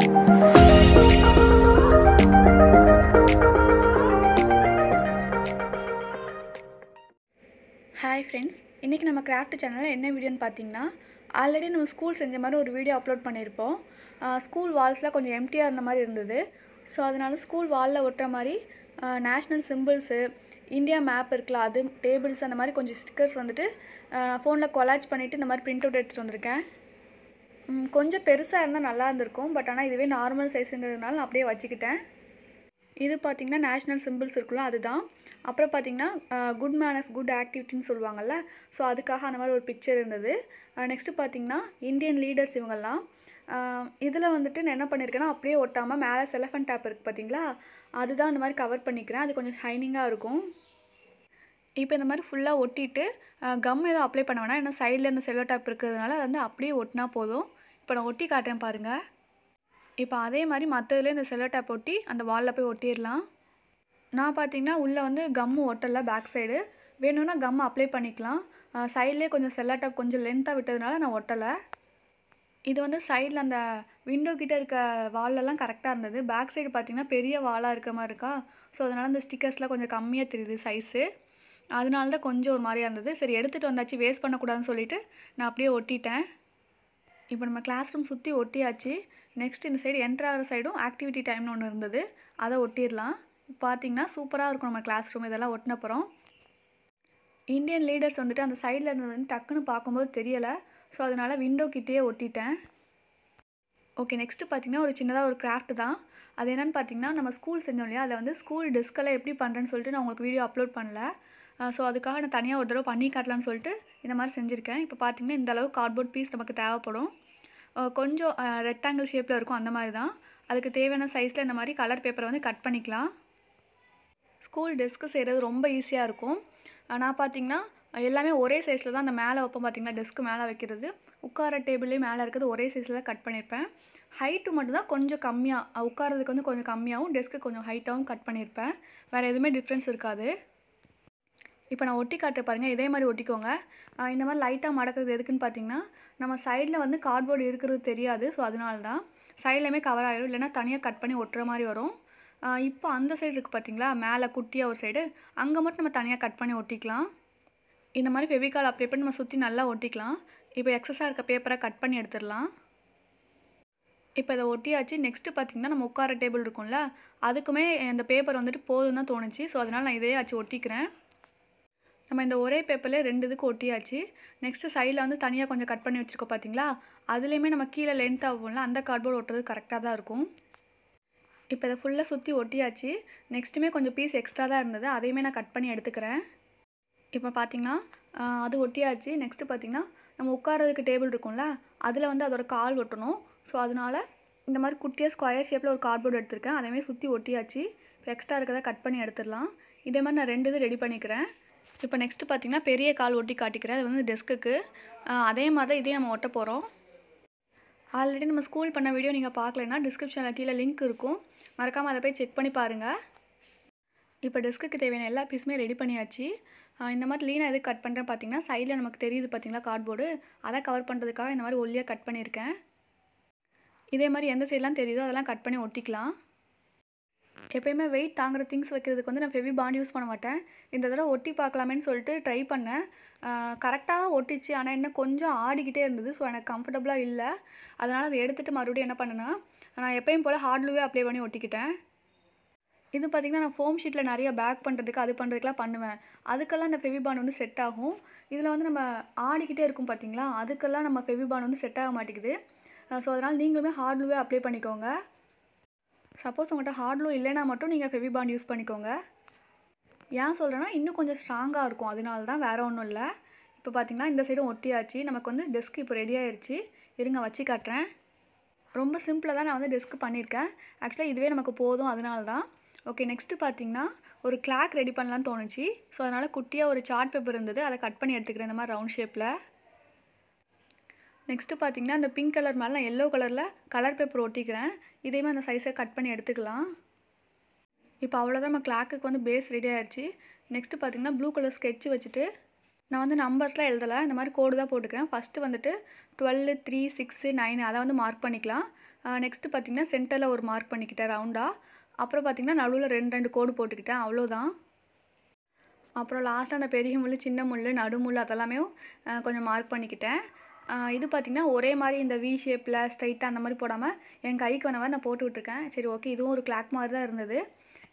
hi friends இன்றைக்கி நம்ம craft சேனலில் என்ன வீடியோன்னு பார்த்தீங்கன்னா ஆல்ரெடி நம்ம ஸ்கூல் செஞ்ச மாதிரி ஒரு வீடியோ அப்லோட் பண்ணியிருப்போம் ஸ்கூல் வால்ஸ்லாம் கொஞ்சம் எம்டியாக இருந்த மாதிரி இருந்தது ஸோ அதனால் ஸ்கூல் வாலில் ஒட்டுற மாதிரி நேஷ்னல் சிம்பிள்ஸு இந்தியா மேப் இருக்குல்ல அது டேபிள்ஸ் அந்த மாதிரி கொஞ்சம் ஸ்டிக்கர்ஸ் வந்துட்டு நான் ஃபோனில் கொலாஜ் பண்ணிவிட்டு இந்த மாதிரி ப்ரிண்ட் அவுட் எடுத்துகிட்டு வந்திருக்கேன் கொஞ்சம் பெருசாக இருந்தால் நல்லா இருந்திருக்கும் பட் ஆனால் இதுவே நார்மல் சைஸுங்கிறதுனால நான் அப்படியே வச்சுக்கிட்டேன் இது பார்த்திங்கன்னா நேஷ்னல் சிம்பிள்ஸ் இருக்குல்ல அதுதான் அப்புறம் பார்த்திங்கன்னா குட் மேனஸ் குட் ஆக்டிவிட்டின்னு சொல்லுவாங்கள்ல ஸோ அதுக்காக அந்த மாதிரி ஒரு பிக்சர் இருந்தது நெக்ஸ்ட்டு பார்த்திங்கன்னா இந்தியன் லீடர்ஸ் இவங்கெல்லாம் இதில் வந்துட்டு நான் என்ன பண்ணியிருக்கேன்னா அப்படியே ஒட்டாமல் மேலே செலஃபன் டேப் இருக்குது பார்த்திங்களா அதுதான் அந்த மாதிரி கவர் பண்ணிக்கிறேன் அது கொஞ்சம் ஷைனிங்காக இருக்கும் இப்போ இந்த மாதிரி ஃபுல்லாக ஒட்டிட்டு கம் எதுவும் அப்ளை பண்ண வேணாம் ஏன்னா சைடில் இந்த செல்லோ டேப் இருக்கிறதுனால அது வந்து அப்படியே ஒட்டினா போதும் இப்போ நான் ஒட்டி காட்டுறேன் பாருங்கள் இப்போ அதே மாதிரி மற்றதுல இந்த செல்லோ டேப் ஒட்டி அந்த வாலில் போய் ஒட்டிடலாம் நான் பார்த்தீங்கன்னா உள்ளே வந்து கம்மு ஒட்டலை பேக் சைடு வேணும்னா கம்மை அப்ளை பண்ணிக்கலாம் சைட்லேயே கொஞ்சம் செல்லோ டேப் கொஞ்சம் லென்த்தாக விட்டதுனால நான் ஒட்டலை இது வந்து சைடில் அந்த விண்டோ கிட்டே இருக்க வால்லெல்லாம் கரெக்டாக இருந்தது பேக் சைடு பார்த்திங்கன்னா பெரிய வாலாக இருக்கிற மாதிரி இருக்கா ஸோ அதனால் அந்த ஸ்டிக்கர்ஸ்லாம் கொஞ்சம் கம்மியாக தெரியுது சைஸு அதனால தான் கொஞ்சம் ஒரு மாதிரியாக இருந்தது சரி எடுத்துகிட்டு வந்தாச்சு வேஸ்ட் பண்ணக்கூடாதுன்னு சொல்லிவிட்டு நான் அப்படியே ஒட்டிட்டேன் இப்போ நம்ம கிளாஸ் ரூம் சுற்றி ஒட்டியாச்சு நெக்ஸ்ட் இந்த சைடு என்ட்ராகிற சைடும் ஆக்டிவிட்டி டைம்னு ஒன்று இருந்தது அதை ஒட்டிடலாம் பார்த்திங்கன்னா சூப்பராக இருக்கும் நம்ம கிளாஸ் ரூம் இதெல்லாம் ஒட்டினப்புறம் இந்தியன் லீடர்ஸ் வந்துட்டு அந்த சைடில் இருந்து வந்து டக்குன்னு பார்க்கும்போது தெரியலை ஸோ அதனால் விண்டோ கிட்டேயே ஒட்டிட்டேன் ஓகே நெக்ஸ்ட்டு பார்த்திங்கன்னா ஒரு சின்னதாக ஒரு கிராஃப்ட் தான் அது என்னென்னு பார்த்திங்கன்னா நம்ம ஸ்கூல் செஞ்சோம் இல்லையா அதில் வந்து ஸ்கூல் டிஸ்கெல்லாம் எப்படி பண்ணுறேன்னு சொல்லிட்டு நான் உங்களுக்கு வீடியோ அப்லோட் பண்ணல ஸோ அதுக்காக நான் தனியாக ஒரு தடவை பண்ணி காட்டலான்னு சொல்லிட்டு இந்த மாதிரி செஞ்சுருக்கேன் இப்போ பார்த்திங்கன்னா இந்தளவு கார்ட்போர்ட் பீஸ் நமக்கு தேவைப்படும் கொஞ்சம் ரெக்டாங்கிள் ஷேப்பில் இருக்கும் அந்த மாதிரி தான் அதுக்கு தேவையான சைஸில் இந்த மாதிரி கலர் பேப்பரை வந்து கட் பண்ணிக்கலாம் ஸ்கூல் டெஸ்க்கு செய்கிறது ரொம்ப ஈஸியாக இருக்கும் நான் பார்த்திங்கன்னா எல்லாமே ஒரே சைஸில் தான் அந்த மேலே வைப்போம் பார்த்திங்கன்னா டெஸ்க்கு மேலே வைக்கிறது உட்கார டேபிள்லேயும் மேலே இருக்கிறது ஒரே சைஸில் தான் கட் பண்ணியிருப்பேன் ஹைட்டு மட்டும்தான் கொஞ்சம் கம்மியாக உட்காரதுக்கு வந்து கொஞ்சம் கம்மியாகவும் டெஸ்க்கு கொஞ்சம் ஹைட்டாகவும் கட் பண்ணியிருப்பேன் வேறு எதுவுமே டிஃப்ரென்ஸ் இருக்காது இப்போ நான் ஒட்டி காட்டுற பாருங்கள் இதே மாதிரி ஒட்டிக்கோங்க இந்த மாதிரி லைட்டாக மடக்கிறது எதுக்குன்னு பார்த்தீங்கன்னா நம்ம சைடில் வந்து கார்ட்போர்டு இருக்கிறது தெரியாது ஸோ அதனால தான் சைட்லேயுமே கவர் ஆகிடும் இல்லைனா தனியாக கட் பண்ணி ஒட்டுற மாதிரி வரும் இப்போ அந்த சைடு இருக்குது பார்த்தீங்களா மேலே குட்டியாக ஒரு சைடு அங்கே மட்டும் நம்ம தனியாக கட் பண்ணி ஒட்டிக்கலாம் இந்த மாதிரி ஃபெவிகால் அப்ளை பண்ணி நம்ம சுற்றி நல்லா ஒட்டிக்கலாம் இப்போ எக்ஸஸாக இருக்க பேப்பரை கட் பண்ணி எடுத்துடலாம் இப்போ இதை ஒட்டியாச்சு நெக்ஸ்ட்டு பார்த்திங்கன்னா நம்ம உட்கார டேபிள் இருக்கும்ல அதுக்குமே அந்த பேப்பர் வந்துட்டு போதும் தான் தோணுச்சு ஸோ அதனால் நான் இதே ஆச்சு ஒட்டிக்கிறேன் நம்ம இந்த ஒரே பேப்பரில் ரெண்டு இதுக்கு ஒட்டியாச்சு நெக்ஸ்ட்டு சைடில் வந்து தனியாக கொஞ்சம் கட் பண்ணி வச்சுருக்கோம் பார்த்தீங்களா அதுலேயுமே நம்ம கீழே லென்த் ஆகும்ல அந்த கார்ட்போர்டு ஒட்டுறது கரெக்டாக தான் இருக்கும் இப்போ இதை ஃபுல்லாக சுற்றி ஒட்டியாச்சு நெக்ஸ்ட்டுமே கொஞ்சம் பீஸ் எக்ஸ்ட்ரா தான் இருந்தது அதையுமே நான் கட் பண்ணி எடுத்துக்கிறேன் இப்போ பார்த்திங்கன்னா அது ஒட்டியாச்சு நெக்ஸ்ட்டு பார்த்திங்கன்னா நம்ம உட்காரதுக்கு டேபிள் இருக்கும்ல அதில் வந்து அதோட கால் ஒட்டணும் ஸோ அதனால் இந்த மாதிரி குட்டியாக ஸ்கொயர் ஷேப்பில் ஒரு கார்ட்போர்டு எடுத்திருக்கேன் அதேமாதிரி சுற்றி ஒட்டியாச்சு இப்போ எக்ஸ்ட்ரா இருக்கிறத கட் பண்ணி எடுத்துடலாம் இதே மாதிரி நான் ரெண்டு இது ரெடி பண்ணிக்கிறேன் இப்போ நெக்ஸ்ட்டு பார்த்திங்கன்னா பெரிய கால் ஒட்டி காட்டிக்கிறேன் அது வந்து டெஸ்க்குக்கு அதே மாதிரி தான் இதே நம்ம ஒட்ட போகிறோம் ஆல்ரெடி நம்ம ஸ்கூல் பண்ண வீடியோ நீங்கள் பார்க்கலன்னா டிஸ்கிரிப்ஷனில் கீழே லிங்க் இருக்கும் மறக்காமல் அதை போய் செக் பண்ணி பாருங்கள் இப்போ டெஸ்க்குக்கு தேவையான எல்லா பீஸுமே ரெடி பண்ணியாச்சு இந்த மாதிரி லீனாக எது கட் பண்ணுறேன் பார்த்தீங்கன்னா சைடில் நமக்கு தெரியுது பார்த்தீங்களா கார்ட்போர்டு அதை கவர் பண்ணுறதுக்காக இந்த மாதிரி ஒல்லியாக கட் பண்ணியிருக்கேன் இதே மாதிரி எந்த சைட்லாம் தெரியுதோ அதெல்லாம் கட் பண்ணி ஒட்டிக்கலாம் எப்பயுமே வெயிட் தாங்குற திங்ஸ் வைக்கிறதுக்கு வந்து நான் ஃபெவி பாண்ட் யூஸ் பண்ண மாட்டேன் இந்த தடவை ஒட்டி பார்க்கலாமேன்னு சொல்லிட்டு ட்ரை பண்ணேன் கரெக்டாக தான் ஒட்டிச்சு ஆனால் என்ன கொஞ்சம் ஆடிக்கிட்டே இருந்தது ஸோ எனக்கு கம்ஃபர்டபுளாக இல்லை அதனால் அதை எடுத்துகிட்டு மறுபடியும் என்ன பண்ணேன்னா நான் எப்பயும் போல் ஹார்ட்லூவே அப்ளை பண்ணி ஒட்டிக்கிட்டேன் இது பார்த்திங்கன்னா நான் ஃபோம் ஷீட்டில் நிறைய பேக் பண்ணுறதுக்கு அது பண்ணுறதுக்குலாம் பண்ணுவேன் அதுக்கெல்லாம் இந்த ஃபெவிபான் வந்து செட் ஆகும் இதில் வந்து நம்ம ஆடிக்கிட்டே இருக்கும் பார்த்திங்களா அதுக்கெல்லாம் நம்ம ஃபெவிபான் வந்து செட் ஆக மாட்டேங்குது ஸோ அதனால் நீங்களுமே ஹார்ட்லூவே அப்ளை பண்ணிக்கோங்க சப்போஸ் உங்கள்கிட்ட ஹார்ட்லும் இல்லைனா மட்டும் நீங்கள் ஃபெவி பாண்ட் யூஸ் பண்ணிக்கோங்க ஏன் சொல்கிறேன்னா இன்னும் கொஞ்சம் ஸ்ட்ராங்காக இருக்கும் அதனால தான் வேறு ஒன்றும் இல்லை இப்போ பார்த்திங்கன்னா இந்த சைடும் ஒட்டியாச்சு நமக்கு வந்து டெஸ்க் இப்போ ரெடி ஆயிடுச்சு இருங்க வச்சு காட்டுறேன் ரொம்ப சிம்பிளாக தான் நான் வந்து டெஸ்க் பண்ணியிருக்கேன் ஆக்சுவலாக இதுவே நமக்கு போதும் அதனால தான் ஓகே நெக்ஸ்ட்டு பார்த்திங்கன்னா ஒரு கிளாக் ரெடி பண்ணலான்னு தோணுச்சு ஸோ அதனால் குட்டியாக ஒரு சார்ட் பேப்பர் இருந்தது அதை கட் பண்ணி எடுத்துக்கிறேன் இந்த மாதிரி ரவுண்ட் ஷேப்பில் நெக்ஸ்ட்டு பார்த்திங்கன்னா அந்த பிங்க் கலர் மேலே நான் எல்லோ கலரில் கலர் பேப்பர் ஒட்டிக்கிறேன் இதையுமே அந்த சைஸை கட் பண்ணி எடுத்துக்கலாம் இப்போ அவ்வளோதான் நம்ம கிளாக்கு வந்து பேஸ் ரெடி ஆயிடுச்சு நெக்ஸ்ட்டு பார்த்திங்கன்னா ப்ளூ கலர் ஸ்கெட்ச் வச்சுட்டு நான் வந்து நம்பர்ஸ்லாம் எழுதலை இந்த மாதிரி கோடு தான் போட்டுக்கிறேன் ஃபஸ்ட்டு வந்துட்டு டுவெல் த்ரீ சிக்ஸு நைன் அதை வந்து மார்க் பண்ணிக்கலாம் நெக்ஸ்ட்டு பார்த்திங்கன்னா சென்டரில் ஒரு மார்க் பண்ணிக்கிட்டேன் ரவுண்டாக அப்புறம் பார்த்திங்கன்னா நடுவில் ரெண்டு ரெண்டு கோடு போட்டுக்கிட்டேன் அவ்வளோதான் அப்புறம் லாஸ்ட்டாக அந்த பெரிய முள் சின்ன முள் நடுமுள் அதெல்லாமே கொஞ்சம் மார்க் பண்ணிக்கிட்டேன் இது பார்த்திங்கன்னா ஒரே மாதிரி இந்த வி ஷேப்பில் ஸ்ட்ரைட்டாக அந்த மாதிரி போடாமல் என் கைக்கு வந்த மாதிரி நான் போட்டு விட்ருக்கேன் சரி ஓகே இதுவும் ஒரு கிளாக் மாதிரி தான் இருந்தது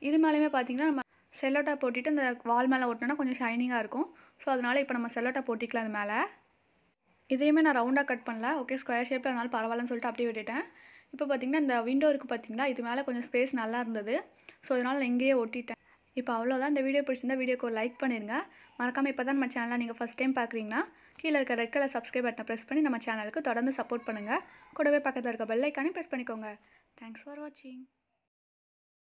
இது மேலேயுமே பார்த்திங்கன்னா நம்ம செல்லோட்டா போட்டுட்டு அந்த வால் மேலே ஓட்டினா கொஞ்சம் ஷைனிங்காக இருக்கும் ஸோ அதனால் இப்போ நம்ம செல்லோட்டா போட்டிக்கலாம் அது மேலே இதையுமே நான் ரவுண்டாக கட் பண்ணல ஓகே ஸ்கொயர் ஷேப்பில் அதனால் பரவாயில்லன்னு சொல்லிட்டு அப்படியே விட்டுட்டேன் இப்போ பார்த்திங்கன்னா இந்த விண்டோ இருக்குது பார்த்திங்களா இது மேலே கொஞ்சம் ஸ்பேஸ் நல்லா இருந்தது ஸோ அதனால் நான் இங்கேயே ஒட்டிட்டேன் இப்போ அவ்வளோதான் இந்த வீடியோ பிடிச்சிருந்தால் வீடியோக்கு ஒரு லைக் பண்ணிருங்க மறக்காமல் இப்போ தான் நம்ம சேனலை நீங்கள் ஃபஸ்ட் டைம் பார்க்குறீங்கன்னா கீழே இருக்க ரெட் கலர் சப்ஸ்கிரைப் பட்டனை ப்ரெஸ் பண்ணி நம்ம சேனலுக்கு தொடர்ந்து சப்போர்ட் பண்ணுங்கள் கூடவே பக்கத்தில் இருக்க பெல்லைக்கானே ப்ரெஸ் பண்ணிக்கோங்க தேங்க்ஸ் ஃபார் வாட்சிங்